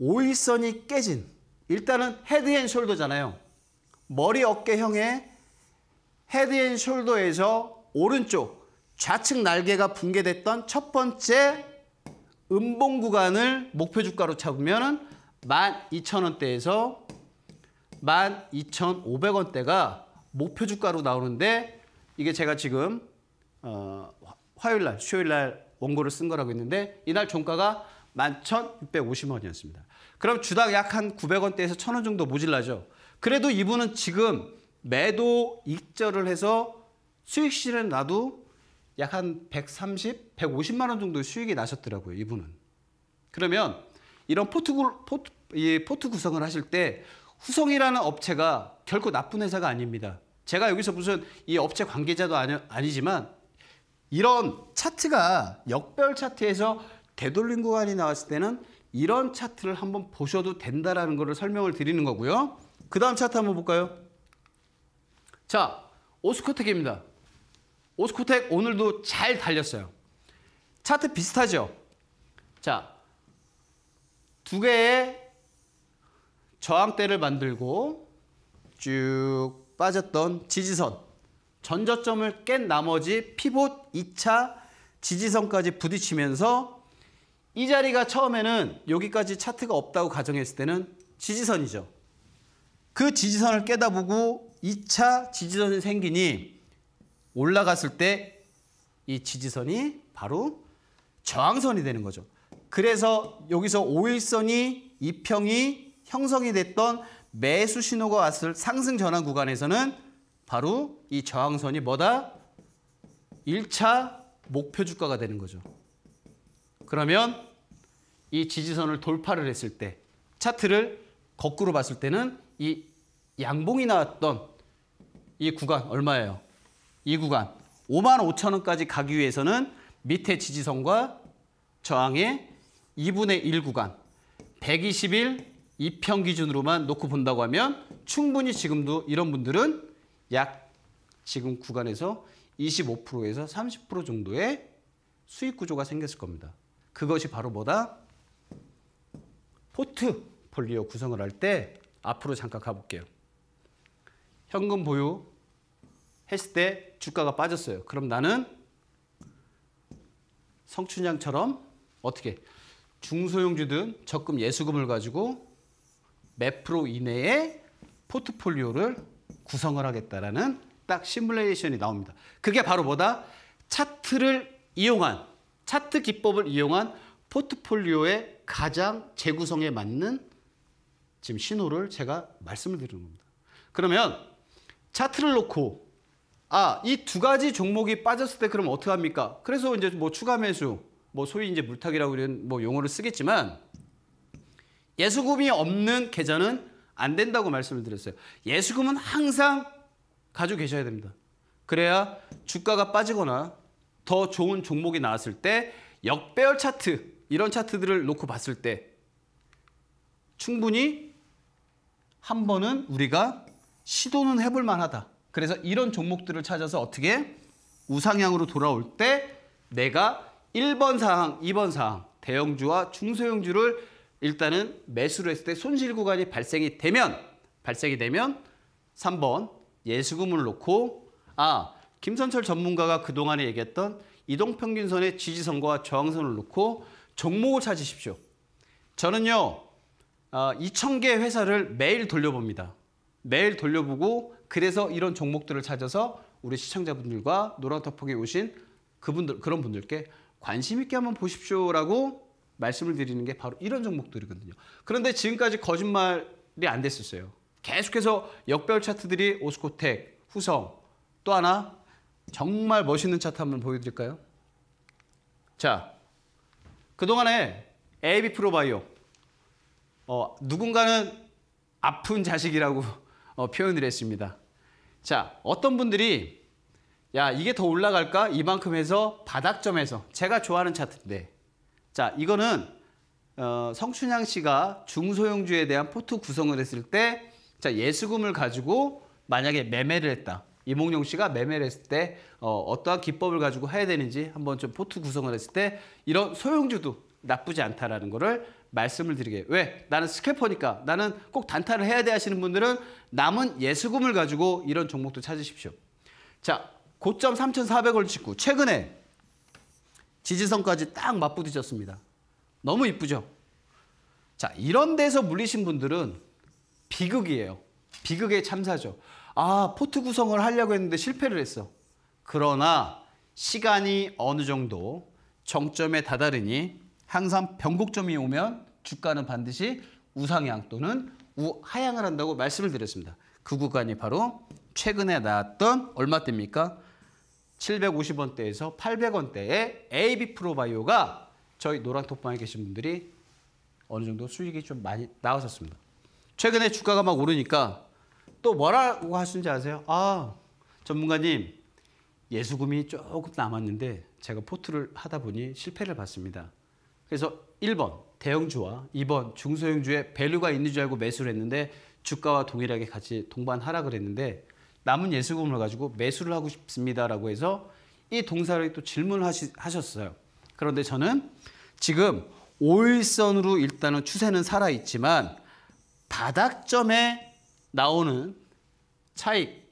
5일선이 깨진 일단은 헤드앤숄더잖아요. 머리 어깨형의 헤드앤숄더에서 오른쪽 좌측 날개가 붕괴됐던 첫 번째 음봉 구간을 목표 주가로 잡으면 은 12,000원대에서 12,500원대가 목표 주가로 나오는데 이게 제가 지금 어, 화요일 날, 수요일 날 원고를 쓴 거라고 했는데 이날 종가가 11,650원이었습니다. 그럼 주당 약 한 900원대에서 1,000원 정도 모질라죠. 그래도 이분은 지금 매도 익절을 해서 수익 실은 나도 약 한 130, 150만 원 정도 수익이 나셨더라고요. 이분은. 그러면 이런 포트, 포트, 예, 포트 구성을 하실 때 후성이라는 업체가 결코 나쁜 회사가 아닙니다. 제가 여기서 무슨 이 업체 관계자도 아니, 아니지만 이런 차트가 역별 차트에서 되돌림 구간이 나왔을 때는 이런 차트를 한번 보셔도 된다라는 것을 설명을 드리는 거고요. 그 다음 차트 한번 볼까요? 자, 오스코텍입니다. 오스코텍 오늘도 잘 달렸어요. 차트 비슷하죠? 자, 두 개의 저항대를 만들고 쭉 빠졌던 지지선, 전저점을 깬 나머지 피봇 2차 지지선까지 부딪히면서 이 자리가 처음에는 여기까지 차트가 없다고 가정했을 때는 지지선이죠. 그 지지선을 깨다 보고 2차 지지선이 생기니 올라갔을 때 이 지지선이 바로 저항선이 되는 거죠. 그래서 여기서 5일선이 이평이 형성이 됐던 매수 신호가 왔을 상승 전환 구간에서는 바로 이 저항선이 뭐다? 1차 목표 주가가 되는 거죠. 그러면 이 지지선을 돌파를 했을 때 차트를 거꾸로 봤을 때는 이 양봉이 나왔던 이 구간 얼마예요? 이 구간 5만 5천 원까지 가기 위해서는 밑에 지지선과 저항의 2분의 1 구간 1 2 0일2평 기준으로만 놓고 본다고 하면 충분히 지금도 이런 분들은 약 지금 구간에서 25%에서 30% 정도의 수익 구조가 생겼을 겁니다. 그것이 바로 뭐다? 포트폴리오 구성을 할 때 앞으로 잠깐 가볼게요. 현금 보유 했을 때 주가가 빠졌어요. 그럼 나는 성춘향처럼 어떻게 중소형주 든 적금 예수금을 가지고 몇 프로 이내에 포트폴리오를 구성을 하겠다라는 딱 시뮬레이션이 나옵니다. 그게 바로 뭐다? 차트를 이용한 차트 기법을 이용한 포트폴리오의 가장 재구성에 맞는 지금 신호를 제가 말씀을 드리는 겁니다. 그러면 차트를 놓고 아, 이 두 가지 종목이 빠졌을 때 그럼 어떻게 합니까? 그래서 이제 뭐 추가 매수, 뭐 소위 이제 물타기라고 이런 뭐 용어를 쓰겠지만 예수금이 없는 계좌는 안 된다고 말씀을 드렸어요. 예수금은 항상 가지고 계셔야 됩니다. 그래야 주가가 빠지거나 더 좋은 종목이 나왔을 때 역배열 차트 이런 차트들을 놓고 봤을 때 충분히 한 번은 우리가 시도는 해볼 만하다. 그래서 이런 종목들을 찾아서 어떻게 우상향으로 돌아올 때 내가 1번 사항, 2번 사항 대형주와 중소형주를 일단은 매수를 했을 때 손실 구간이 발생이 되면 발생이 되면 3번 예수금을 놓고 아 김선철 전문가가 그동안에 얘기했던 이동평균선의 지지선과 저항선을 놓고 종목을 찾으십시오. 저는요 어, 2,000개 회사를 매일 돌려봅니다. 매일 돌려보고 그래서 이런 종목들을 찾아서 우리 시청자분들과 노란터폭에 오신 그분들 그런 분들께 관심 있게 한번 보십시오라고 말씀을 드리는 게 바로 이런 종목들이거든요. 그런데 지금까지 거짓말이 안 됐었어요. 계속해서 역별 차트들이 오스코텍, 후성, 또 하나 정말 멋있는 차트 한번 보여드릴까요? 자, 그동안에 AB 프로바이오 어, 누군가는 아픈 자식이라고 어, 표현을 했습니다. 자, 어떤 분들이 야 이게 더 올라갈까? 이만큼 해서 바닥점에서 제가 좋아하는 차트인데 네. 자 이거는 어, 성춘향 씨가 중소형주에 대한 포트 구성을 했을 때자 예수금을 가지고 만약에 매매를 했다 이몽룡 씨가 매매를 했을 때 어, 어 떠한 기법을 가지고 해야 되는지 한번 좀 포트 구성을 했을 때 이런 소형주도 나쁘지 않다라는 거를 말씀을 드리게 왜? 나는 스캐퍼니까 나는 꼭 단타를 해야 돼 하시는 분들은 남은 예수금을 가지고 이런 종목도 찾으십시오. 자 고점 3,400원을 찍고 최근에 지지선까지 딱 맞부딪혔습니다. 너무 이쁘죠? 자, 이런 데서 물리신 분들은 비극이에요. 비극의 참사죠. 아, 포트 구성을 하려고 했는데 실패를 했어. 그러나 시간이 어느 정도 정점에 다다르니 항상 변곡점이 오면 주가는 반드시 우상향 또는 우하향을 한다고 말씀을 드렸습니다. 그 구간이 바로 최근에 나왔던 얼마 때니까 750원대에서 8 0 0원대의 AB 프로바이오가 저희 노란 톡방에 계신 분들이 어느 정도 수익이 좀 많이 나왔었습니다. 최근에 주가가 막 오르니까 또 뭐라고 하시는지 아세요? 아, 전문가님, 예수금이 조금 남았는데 제가 포트를 하다 보니 실패를 봤습니다. 그래서 1번 대형주와 2번 중소형주에 밸류가 있는 줄 알고 매수를 했는데 주가와 동일하게 같이 동반 하라그랬는데 남은 예수금을 가지고 매수를 하고 싶습니다라고 해서 이 동사를 또 질문하셨어요. 그런데 저는 지금 5일선으로 일단은 추세는 살아있지만 바닥점에 나오는 차익,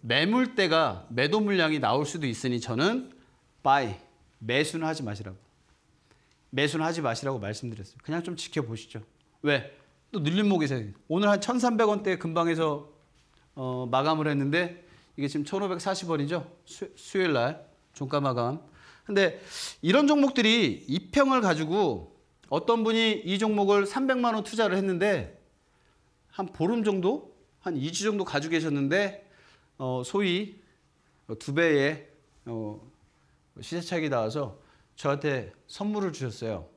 매물대가 매도 물량이 나올 수도 있으니 저는 buy, 매수는 하지 마시라고. 매수는 하지 마시라고 말씀드렸어요. 그냥 좀 지켜보시죠. 왜? 또 늘림목에서 오늘 한 1,300원대 근방에서 어, 마감을 했는데 이게 지금 1,540원이죠. 수, 요일날 종가 마감. 근데 이런 종목들이 이평을 가지고 어떤 분이 이 종목을 300만 원 투자를 했는데 한 보름 정도? 한 2주 정도 가지고 계셨는데 어, 소위 두 배의 어, 시세차익이 나와서 저한테 선물을 주셨어요.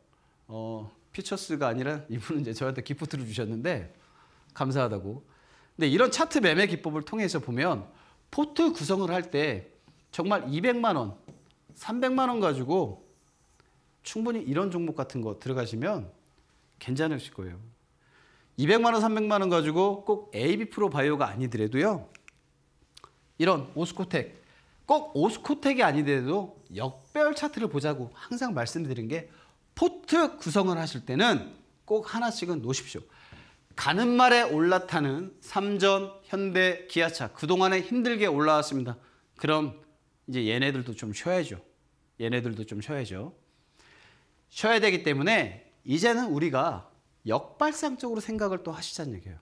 어, 피처스가 아니라 이분은 이제 저한테 기프트를 주셨는데 감사하다고. 근데 네, 이런 차트 매매 기법을 통해서 보면 포트 구성을 할 때 정말 200만 원, 300만 원 가지고 충분히 이런 종목 같은 거 들어가시면 괜찮으실 거예요. 200만 원, 300만 원 가지고 꼭 AB 프로 바이오가 아니더라도요. 이런 오스코텍, 꼭 오스코텍이 아니더라도 역별 차트를 보자고 항상 말씀드린 게 포트 구성을 하실 때는 꼭 하나씩은 놓으십시오. 가는 말에 올라타는 삼전 현대 기아차 그동안에 힘들게 올라왔습니다. 그럼 이제 얘네들도 좀 쉬어야죠. 얘네들도 좀 쉬어야죠. 쉬어야 되기 때문에 이제는 우리가 역발상적으로 생각을 또 하시자는 얘기예요.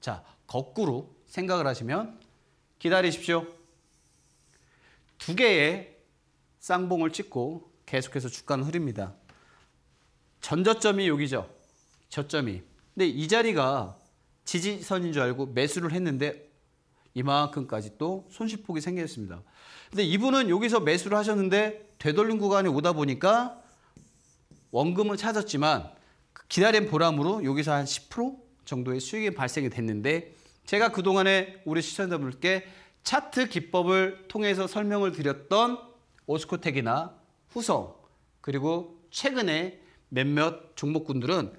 자, 거꾸로 생각을 하시면 기다리십시오. 두 개의 쌍봉을 찍고 계속해서 주가는 흐립니다. 전저점이 여기죠. 저점이. 근데 이 자리가 지지선인 줄 알고 매수를 했는데 이만큼까지 또 손실폭이 생겼습니다. 근데 이분은 여기서 매수를 하셨는데 되돌림 구간이 오다 보니까 원금을 찾았지만 기다린 보람으로 여기서 한 10% 정도의 수익이 발생이 됐는데 제가 그동안에 우리 시청자분들께 차트 기법을 통해서 설명을 드렸던 오스코텍이나 후성 그리고 최근에 몇몇 종목군들은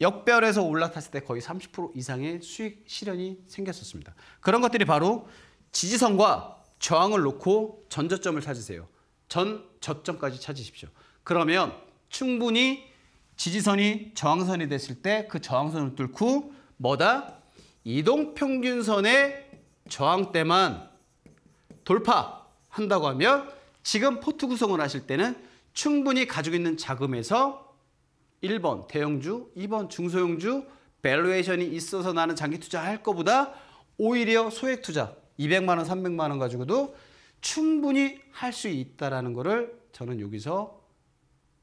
역별에서 올라탔을 때 거의 30% 이상의 수익 실현이 생겼었습니다. 그런 것들이 바로 지지선과 저항을 놓고 전저점을 찾으세요. 전 저점까지 찾으십시오. 그러면 충분히 지지선이 저항선이 됐을 때 그 저항선을 뚫고 뭐다? 이동평균선의 저항대만 돌파한다고 하면 지금 포트 구성을 하실 때는 충분히 가지고 있는 자금에서 1번 대형주, 2번 중소형주 밸류에이션이 있어서 나는 장기 투자할 거보다 오히려 소액 투자 200만 원, 300만 원 가지고도 충분히 할 수 있다라는 거를 저는 여기서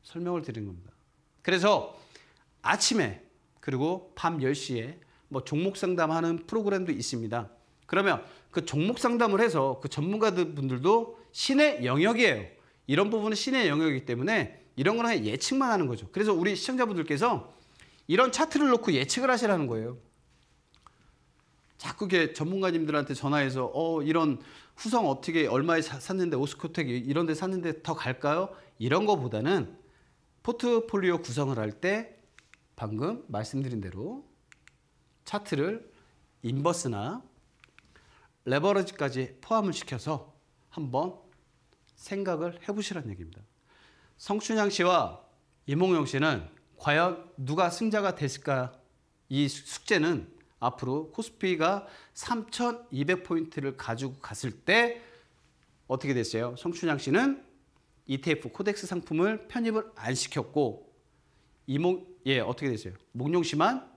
설명을 드린 겁니다. 그래서 아침에 그리고 밤 10시에 뭐 종목 상담하는 프로그램도 있습니다. 그러면 그 종목 상담을 해서 그 전문가분들도 신의 영역이에요. 이런 부분은 신의 영역이기 때문에 이런 거는 예측만 하는 거죠. 그래서 우리 시청자분들께서 이런 차트를 놓고 예측을 하시라는 거예요. 자꾸 게 전문가님들한테 전화해서 어 이런 후성 어떻게 얼마에 샀는데 오스코텍 이런 데 샀는데 더 갈까요? 이런 거보다는 포트폴리오 구성을 할 때 방금 말씀드린 대로 차트를 인버스나 레버러지까지 포함을 시켜서 한번 생각을 해보시라는 얘기입니다. 성춘향 씨와 임홍룡 씨는 과연 누가 승자가 됐을까? 이 숙제는 앞으로 코스피가 3,200포인트를 가지고 갔을 때 어떻게 됐어요? 성춘향 씨는 ETF 코덱스 상품을 편입을 안 시켰고 이몽 예 어떻게 됐어요? 목룡 씨만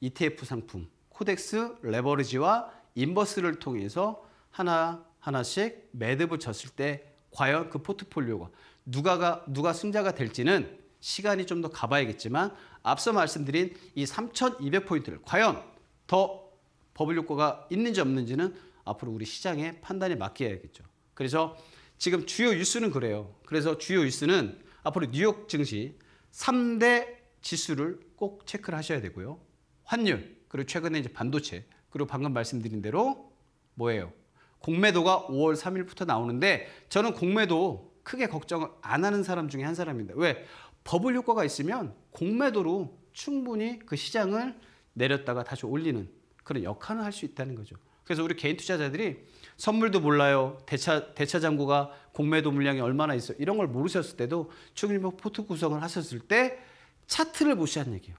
ETF 상품 코덱스 레버리지와 인버스를 통해서 하나 하나씩 매듭을 쳤을 때 과연 그 포트폴리오가 누가가 누가 승자가 될지는 시간이 좀 더 가봐야겠지만 앞서 말씀드린 이 3,200포인트를 과연 더 버블 효과가 있는지 없는지는 앞으로 우리 시장의 판단에 맡겨야겠죠. 그래서 지금 주요 뉴스는 그래요. 그래서 주요 뉴스는 앞으로 뉴욕 증시 3대 지수를 꼭 체크를 하셔야 되고요. 환율, 그리고 최근에 이제 반도체, 그리고 방금 말씀드린 대로 뭐예요? 공매도가 5월 3일부터 나오는데 저는 공매도 크게 걱정 을안 하는 사람 중에 한 사람입니다. 왜? 버블 효과가 있으면 공매도로 충분히 그 시장을 내렸다가 다시 올리는 그런 역할을 할 수 있다는 거죠. 그래서 우리 개인 투자자들이 선물도 몰라요. 대차, 대차 잔고가 공매도 물량이 얼마나 있어. 이런 걸 모르셨을 때도 충분히 포트 구성을 하셨을 때 차트를 보시는 얘기예요.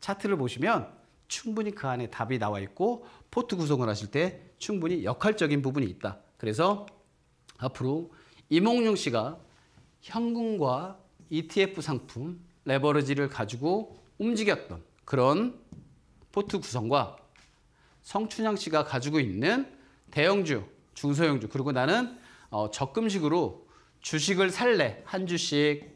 차트를 보시면 충분히 그 안에 답이 나와 있고 포트 구성을 하실 때 충분히 역할적인 부분이 있다. 그래서 앞으로 이몽룡 씨가 현금과 ETF 상품 레버리지를 가지고 움직였던 그런 포트 구성과 성춘향 씨가 가지고 있는 대형주, 중소형주 그리고 나는 어, 적금식으로 주식을 살래 한 주씩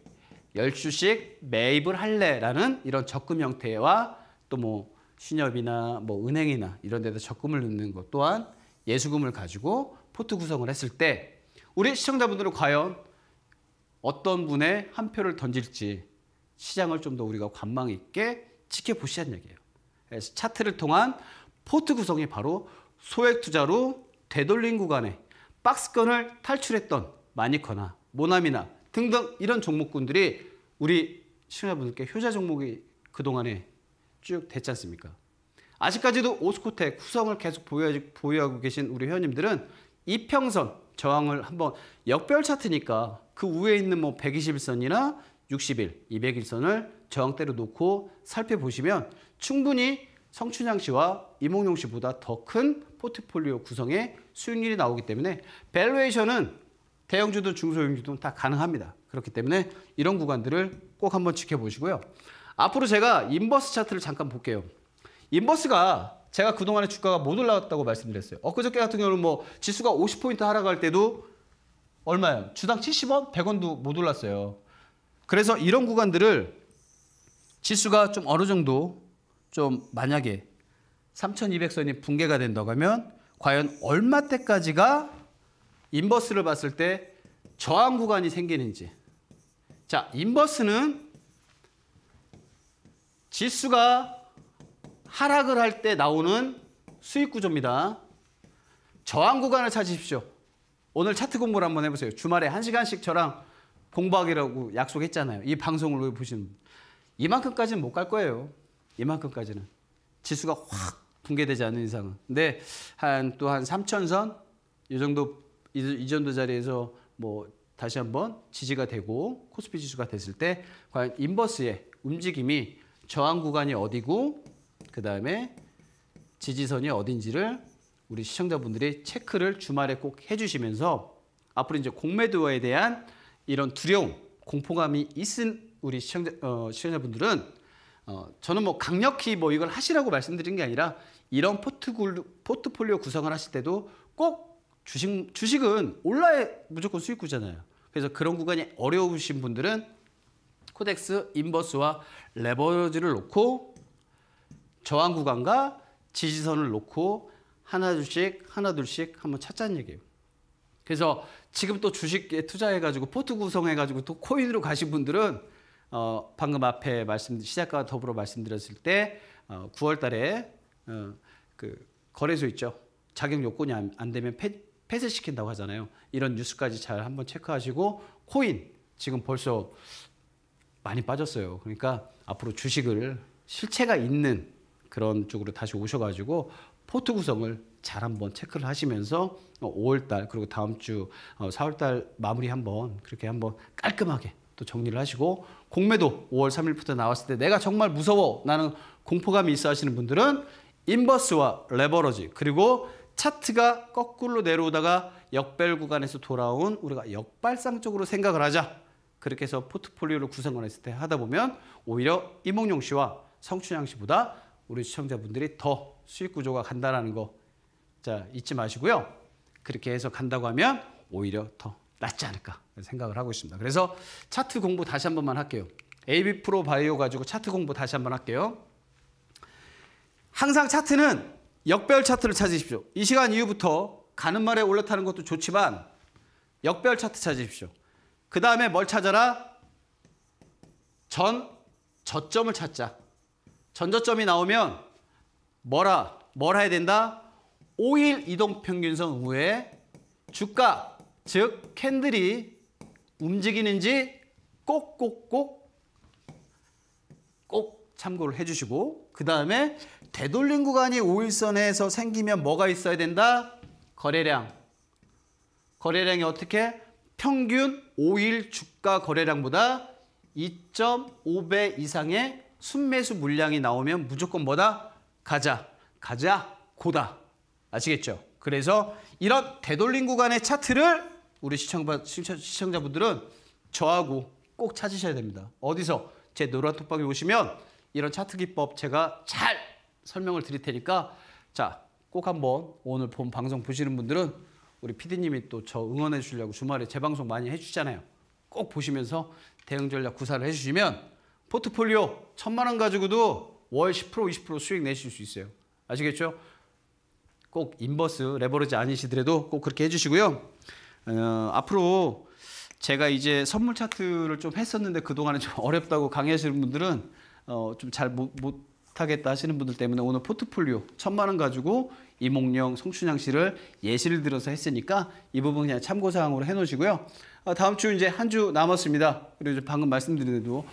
열 주씩 매입을 할래라는 이런 적금 형태와 또 뭐 신협이나 뭐 은행이나 이런 데다 적금을 넣는 것 또한 예수금을 가지고 포트 구성을 했을 때 우리 시청자분들은 과연 어떤 분의 한 표를 던질지 시장을 좀 더 우리가 관망 있게 지켜보시는 얘기예요. 그래서 차트를 통한 포트 구성이 바로 소액 투자로 되돌린 구간에 박스권을 탈출했던 마니커나 모나미나 등등 이런 종목군들이 우리 시청자분들께 효자 종목이 그동안에 쭉 됐지 않습니까? 아직까지도 오스코텍 구성을 계속 보유하고 계신 우리 회원님들은 이평선 저항을 한번 역별 차트니까 그 위에 있는 뭐 121선이나 60일, 201선을 저항대로 놓고 살펴보시면 충분히 성춘향 씨와 이몽룡 씨보다 더 큰 포트폴리오 구성의 수익률이 나오기 때문에 밸류에이션은 대형주든중소형주든다 가능합니다. 그렇기 때문에 이런 구간들을 꼭 한번 지켜보시고요. 앞으로 제가 인버스 차트를 잠깐 볼게요. 인버스가 제가 그동안에 주가가 못 올라갔다고 말씀드렸어요. 엊그저께 같은 경우는 뭐 지수가 50포인트 하락할 때도 얼마예요? 주당 70원, 100원도 못 올랐어요. 그래서 이런 구간들을 지수가 좀 어느 정도 좀 만약에 3,200선이 붕괴가 된다고 하면 과연 얼마 때까지가 인버스를 봤을 때 저항 구간이 생기는지. 자, 인버스는 지수가 하락을 할 때 나오는 수익 구조입니다. 저항 구간을 찾으십시오. 오늘 차트 공부를 한번 해보세요. 주말에 1시간씩 저랑 공부하기라고 약속했잖아요. 이 방송을 보시는 이만큼까지는 못 갈 거예요. 이만큼까지는. 지수가 확 붕괴되지 않는 이상은. 근데 한 또 한 3천선 이 정도 이, 이 정도 자리에서 뭐 다시 한번 지지가 되고 코스피 지수가 됐을 때 과연 인버스의 움직임이 저항 구간이 어디고 그 다음에 지지선이 어딘지를 우리 시청자분들이 체크를 주말에 꼭 해주시면서 앞으로 이제 공매도에 대한 이런 두려움, 공포감이 있은 우리 시청자, 어, 시청자분들은 어, 저는 뭐 강력히 뭐 이걸 하시라고 말씀드린 게 아니라 이런 포트굴, 포트폴리오 구성을 하실 때도 꼭 주식, 주식은 올라에 무조건 수익구잖아요. 그래서 그런 구간이 어려우신 분들은 코덱스 인버스와 레버지를 놓고 저항 구간과 지지선을 놓고 하나둘씩 하나둘씩 한번 찾자는 얘기예요. 그래서 지금 또 주식에 투자해가지고 포트 구성해가지고 또 코인으로 가신 분들은 어, 방금 앞에 말씀 시작과 더불어 말씀드렸을 때 어, 9월달에 어, 그 거래소 있죠 자격 요건이 안, 안 되면 폐, 폐쇄시킨다고 하잖아요. 이런 뉴스까지 잘 한번 체크하시고 코인 지금 벌써 많이 빠졌어요. 그러니까 앞으로 주식을 실체가 있는 그런 쪽으로 다시 오셔가지고 포트 구성을 잘 한번 체크를 하시면서 5월달 그리고 다음 주 4월달 어, 마무리 한번 그렇게 한번 깔끔하게 또 정리를 하시고 공매도 5월 3일부터 나왔을 때 내가 정말 무서워 나는 공포감이 있어 하시는 분들은 인버스와 레버러지 그리고 차트가 거꾸로 내려오다가 역별 구간에서 돌아온 우리가 역발상 쪽으로 생각을 하자 그렇게 해서 포트폴리오를 구성을 했을 때 하다 보면 오히려 이몽룡 씨와 성춘향 씨보다 우리 시청자분들이 더 수익 구조가 간다라는 거 자, 잊지 마시고요. 그렇게 해서 간다고 하면 오히려 더 낫지 않을까 생각을 하고 있습니다. 그래서 차트 공부 다시 한 번만 할게요. AB 프로 바이오 가지고 차트 공부 다시 한 번 할게요. 항상 차트는 역별 차트를 찾으십시오. 이 시간 이후부터 가는 말에 올라타는 것도 좋지만 역별 차트 찾으십시오. 그 다음에 뭘 찾아라? 전 저점을 찾자. 전저점이 나오면 뭐라 뭐라 해야 된다? 5일 이동평균선 후에 주가 즉 캔들이 움직이는지 꼭꼭꼭 꼭 참고를 해주시고 그 다음에 되돌림 구간이 5일선에서 생기면 뭐가 있어야 된다? 거래량 거래량이 어떻게? 평균 5일 주가 거래량보다 2.5배 이상의 순매수 물량이 나오면 무조건 뭐다? 가자, 가자, 고다. 아시겠죠? 그래서 이런 되돌린 구간의 차트를 우리 시청자, 시청자분들은 저하고 꼭 찾으셔야 됩니다. 어디서? 제 노란 톡방에 오시면 이런 차트 기법 제가 잘 설명을 드릴 테니까 자, 꼭 한번 오늘 본 방송 보시는 분들은 우리 피디님이 또 저 응원해 주려고 시 주말에 재방송 많이 해주잖아요. 꼭 보시면서 대응 전략 구사를 해주시면 포트폴리오 천만 원 가지고도 월 10% 20% 수익 내실 수 있어요. 아시겠죠? 꼭 인버스 레버리지 아니시더라도 꼭 그렇게 해주시고요. 어, 앞으로 제가 이제 선물 차트를 좀 했었는데 그동안에 좀 [LAUGHS] 어렵다고 강의하시는 분들은 어, 좀잘 못, 하겠다 하시는 분들 때문에 오늘 포트폴리오 천만 원 가지고 이몽룡, 송춘향 씨를 예시를 들어서 했으니까 이 부분 그냥 참고사항으로 해놓으시고요. 어, 다음 주 이제 한 주 남았습니다. 그리고 이제 방금 말씀드린 대로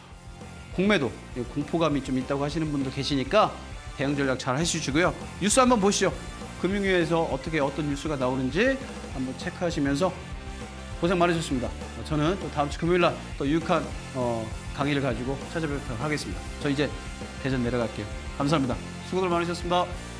공매도 공포감이 좀 있다고 하시는 분도 계시니까 대응 전략 잘 해주시고요. 뉴스 한번 보시죠. 금융위에서 어떻게 어떤 뉴스가 나오는지 한번 체크하시면서 고생 많으셨습니다. 저는 또 다음 주 금요일 날 또 유익한 어, 강의를 가지고 찾아뵙도록 하겠습니다. 저 이제 대전 내려갈게요. 감사합니다. 수고들 많으셨습니다.